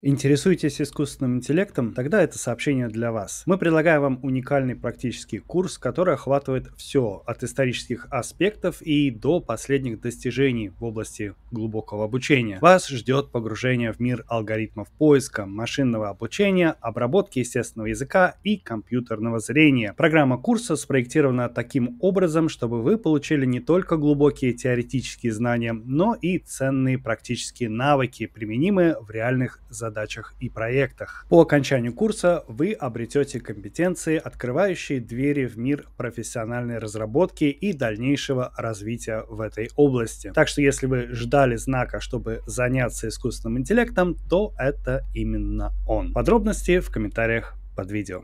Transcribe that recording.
Интересуетесь искусственным интеллектом? Тогда это сообщение для вас. Мы предлагаем вам уникальный практический курс, который охватывает все от исторических аспектов и до последних достижений в области глубокого обучения. Вас ждет погружение в мир алгоритмов поиска, машинного обучения, обработки естественного языка и компьютерного зрения. Программа курса спроектирована таким образом, чтобы вы получили не только глубокие теоретические знания, но и ценные практические навыки, применимые в реальных задачах задачах и проектах. По окончанию курса вы обретете компетенции, открывающие двери в мир профессиональной разработки и дальнейшего развития в этой области. Так что если вы ждали знака, чтобы заняться искусственным интеллектом, то это именно он. Подробности в комментариях под видео.